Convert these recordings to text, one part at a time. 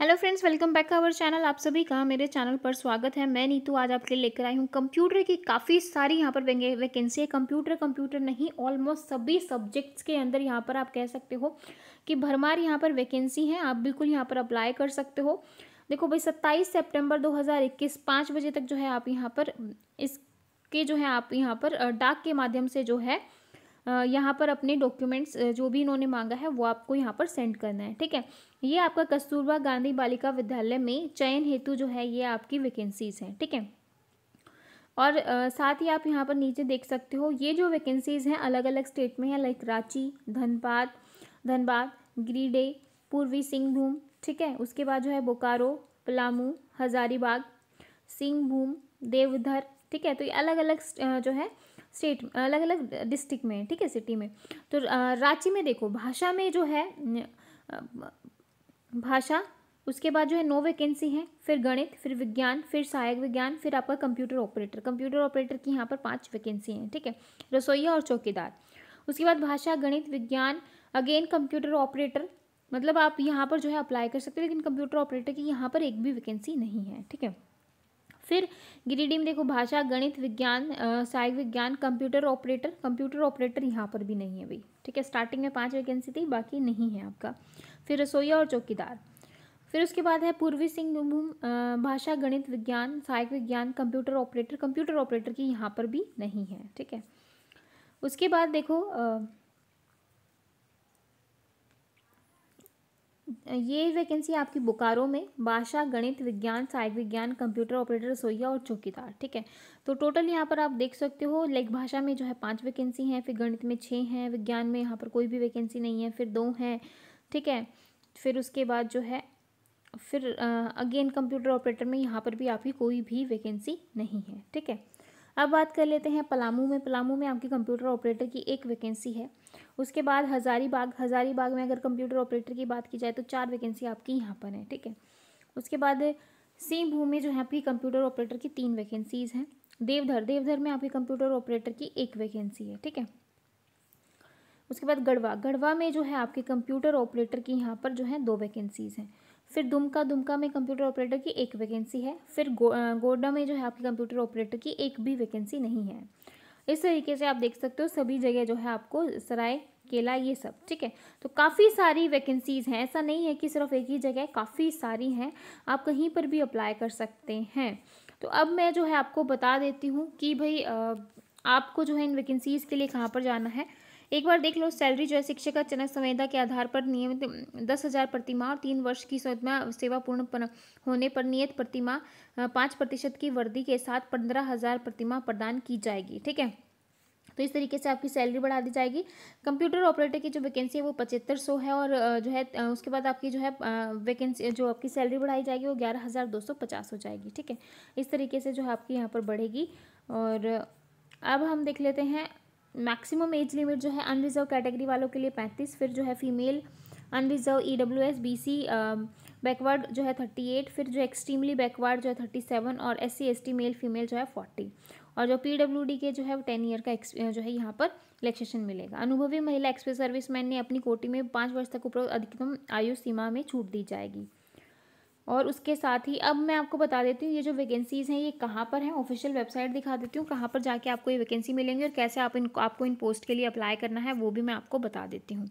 hello friends welcome back our channel आप सभी का मेरे चैनल पर स्वागत है मैं नीतू आज आपके लिए लेकर आई हूँ कंप्यूटर की काफ़ी सारी यहाँ पर वैकेंसी है कंप्यूटर कंप्यूटर नहीं ऑलमोस्ट सभी सब्जेक्ट्स के अंदर यहाँ पर आप कह सकते हो कि भरमार यहाँ पर वैकेंसी है आप बिल्कुल यहाँ पर अप्लाई कर सकते हो देखो भाई सत्ताईस सेप्टेम्बर दो पाँच बजे तक जो है आप यहाँ पर इसके जो है आप यहाँ पर डाक के माध्यम से जो है यहाँ पर अपने डॉक्यूमेंट्स जो भी इन्होंने मांगा है वो आपको यहाँ पर सेंड करना है ठीक है ये आपका कस्तूरबा गांधी बालिका विद्यालय में चयन हेतु जो है ये आपकी वैकेंसीज़ हैं ठीक है और आ, साथ ही आप यहाँ पर नीचे देख सकते हो ये जो वैकेंसीज़ हैं अलग अलग स्टेट में है लाइक रांची धनबाद धनबाद ग्रीडे पूर्वी सिंहभूम ठीक है उसके बाद जो है बोकारो पलामू हजारीबाग सिंहभूम देवधर ठीक है तो ये अलग अलग जो है स्टेट अलग अलग डिस्ट्रिक्ट में ठीक है सिटी में तो रांची में देखो भाषा में जो है भाषा उसके बाद जो है नो वैकेंसी है फिर गणित फिर विज्ञान फिर सहायक विज्ञान फिर आपका कंप्यूटर ऑपरेटर कंप्यूटर ऑपरेटर की यहाँ पर पांच वैकेंसी हैं ठीक है रसोईया और चौकीदार उसके बाद भाषा गणित विज्ञान अगेन कंप्यूटर ऑपरेटर मतलब आप यहाँ पर जो है अप्लाई कर सकते हो लेकिन कंप्यूटर ऑपरेटर की यहाँ पर एक भी वैकेंसी नहीं है ठीक है फिर गिरिडीह में देखो भाषा गणित विज्ञान सहायक विज्ञान कंप्यूटर ऑपरेटर कंप्यूटर ऑपरेटर यहाँ पर भी नहीं है भाई ठीक है स्टार्टिंग में पाँच वैकेंसी थी बाकी नहीं है आपका फिर रसोईया और चौकीदार फिर उसके बाद है पूर्वी सिंहभूम भाषा गणित विज्ञान सहायक विज्ञान कंप्यूटर ऑपरेटर कंप्यूटर ऑपरेटर की यहाँ पर भी नहीं है ठीक है उसके बाद देखो आ, ये वैकेंसी आपकी बोकारो में भाषा गणित विज्ञान सहायक विज्ञान कंप्यूटर ऑपरेटर रसोईया और चौकीदार ठीक है तो टोटल यहाँ पर आप देख सकते हो लेख भाषा में जो है पांच वैकेंसी हैं फिर गणित में छः हैं विज्ञान में यहाँ पर कोई भी वैकेंसी नहीं है फिर दो हैं ठीक है फिर उसके बाद जो है फिर अगेन कंप्यूटर ऑपरेटर में यहाँ पर भी आपकी कोई भी वैकेंसी नहीं है ठीक है अब बात कर लेते हैं पलामू में पलामू में आपकी कंप्यूटर ऑपरेटर की एक वैकेंसी है उसके बाद हज़ारीबाग हज़ारीबाग में अगर कंप्यूटर ऑपरेटर की बात की जाए तो चार वैकेंसी आपकी यहाँ पर है ठीक है उसके बाद सिंहभूम में जो है आपकी कंप्यूटर ऑपरेटर की तीन वैकेंसीज़ हैं देवधर देवधर में आपकी कंप्यूटर ऑपरेटर की एक वैकेंसी है ठीक है उसके बाद गढ़वा गढ़वा में जो है आपके कंप्यूटर ऑपरेटर की यहाँ पर जो है दो वैकेंसीज़ हैं फिर दुमका दुमका में कंप्यूटर ऑपरेटर की एक वैकेंसी है फिर गो, गोडा में जो है आपकी कंप्यूटर ऑपरेटर की एक भी वैकेंसी नहीं है इस तरीके से आप देख सकते हो सभी जगह जो है आपको सराय केला ये सब ठीक है तो काफ़ी सारी वैकेंसीज़ हैं ऐसा नहीं है कि सिर्फ एक ही जगह काफ़ी सारी हैं आप कहीं पर भी अप्लाई कर सकते हैं तो अब मैं जो है आपको बता देती हूँ कि भाई आपको जो है इन वैकेंसीज़ के लिए कहाँ पर जाना है एक बार देख लो सैलरी जो है शिक्षक का चयन संविदा के आधार पर नियमित दस हज़ार प्रतिमा और तीन वर्ष की सेवा पूर्ण होने पर नियत प्रतिमा पाँच प्रतिशत की वृद्धि के साथ पंद्रह हज़ार प्रतिमा प्रदान की जाएगी ठीक है तो इस तरीके से आपकी सैलरी बढ़ा दी जाएगी कंप्यूटर ऑपरेटर की जो वैकेंसी है वो पचहत्तर सौ है और जो है उसके बाद आपकी जो है वैकेंसी जो आपकी सैलरी बढ़ाई जाएगी वो ग्यारह हज़ार दो सौ पचास हो जाएगी ठीक है इस तरीके से जो है आपकी यहाँ पर बढ़ेगी और अब हम देख लेते हैं मैक्सिमम एज लिमिट जो है अनरिजर्व कैटेगरी वालों के लिए पैंतीस फिर जो है female unreserved E W S B C backward जो है थर्टी एट फिर जो एक्सट्रीमली बैकवर्ड जो है थर्टी सेवन और S C S T male female जो है फोर्टी और जो पी डब्ल्यू डी के जो है टेन ईयर का जो है यहाँ पर रिलैक्सेशन मिलेगा अनुभवी महिला एक्सप्रेस सर्विस मैन ने अपनी कोटी में पाँच वर्ष तक उपरोक्त अधिकतम आयु सीमा में छूट दी जाएगी और उसके साथ ही अब मैं आपको बता देती हूँ ये जो वैकेंसीज़ हैं ये कहाँ पर हैं ऑफिशियल वेबसाइट दिखा देती हूँ कहाँ पर जाके आपको ये वैकेंसी मिलेंगी और कैसे आप इन आपको इन पोस्ट के लिए अप्लाई करना है वो भी मैं आपको बता देती हूँ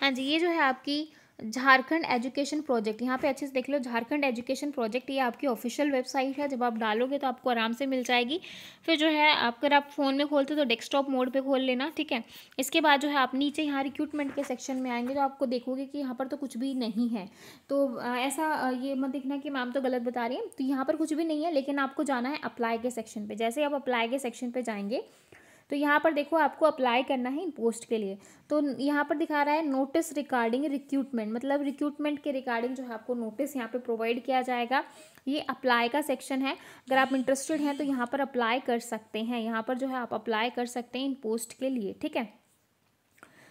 हाँ जी ये जो है आपकी झारखंड एजुकेशन प्रोजेक्ट यहाँ पे अच्छे से देख लो झारखंड एजुकेशन प्रोजेक्ट ये आपकी ऑफिशियल वेबसाइट है जब आप डालोगे तो आपको आराम से मिल जाएगी फिर जो है आप अगर आप फ़ोन में खोलते हो तो डेस्कटॉप मोड पे खोल लेना ठीक है इसके बाद जो है आप नीचे यहाँ रिक्रूटमेंट के सेक्शन में आएंगे तो आपको देखोगे कि यहाँ पर तो कुछ भी नहीं है तो ऐसा ये मत देखना कि मैम तो गलत बता रही है तो यहाँ पर कुछ भी नहीं है लेकिन आपको जाना है अप्लाई के सेक्शन पर जैसे आप अप्लाई के सेक्शन पर जाएंगे तो यहाँ पर देखो आपको अप्लाई करना है इन पोस्ट के लिए तो यहाँ पर दिखा रहा है नोटिस रिगार्डिंग रिक्रूटमेंट मतलब रिक्रूटमेंट के रिगार्डिंग जो है आपको नोटिस यहाँ पर प्रोवाइड किया जाएगा ये अप्लाई का सेक्शन है अगर आप इंटरेस्टेड हैं तो यहाँ पर अप्लाई कर सकते हैं यहाँ पर जो है आप अप्लाई कर सकते हैं इन पोस्ट के लिए ठीक है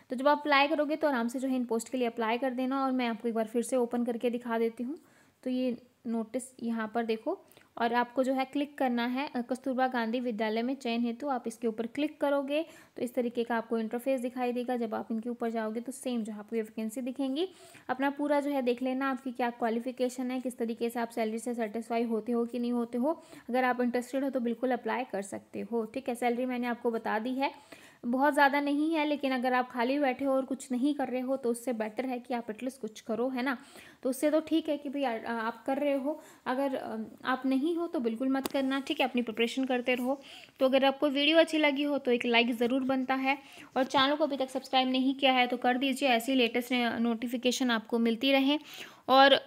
तो जब आप अप्लाई करोगे तो आराम से जो है इन पोस्ट के लिए अप्लाई कर देना और मैं आपको एक बार फिर से ओपन करके दिखा देती हूँ तो ये नोटिस यहाँ पर देखो और आपको जो है क्लिक करना है कस्तूरबा गांधी विद्यालय में चयन हेतु आप इसके ऊपर क्लिक करोगे तो इस तरीके का आपको इंटरफेस दिखाई देगा जब आप इनके ऊपर जाओगे तो सेम जो आपको ये वैकेंसी दिखेंगी अपना पूरा जो है देख लेना आपकी क्या क्वालिफिकेशन है किस तरीके से आप सैलरी से सेटिस्फाई होते हो कि नहीं होते हो अगर आप इंटरेस्टेड हो तो बिल्कुल अप्लाई कर सकते हो ठीक है सैलरी मैंने आपको बता दी है बहुत ज़्यादा नहीं है लेकिन अगर आप खाली बैठे हो और कुछ नहीं कर रहे हो तो उससे बेटर है कि आप एटलीस्ट कुछ करो है ना तो उससे तो ठीक है कि भाई आप कर रहे हो अगर आप नहीं हो तो बिल्कुल मत करना ठीक है अपनी प्रिपरेशन करते रहो तो अगर आपको वीडियो अच्छी लगी हो तो एक लाइक ज़रूर बनता है और चैनल को अभी तक सब्सक्राइब नहीं किया है तो कर दीजिए ऐसी लेटेस्ट नोटिफिकेशन आपको मिलती रहे और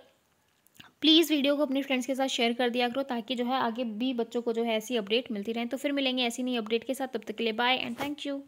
प्लीज़ वीडियो को अपने फ्रेंड्स के साथ शेयर कर दिया करो ताकि जो है आगे भी बच्चों को जो है ऐसी अपडेट मिलती रहे तो फिर मिलेंगे ऐसी नई अपडेट के साथ तब तक के लिए बाय एंड थैंक यू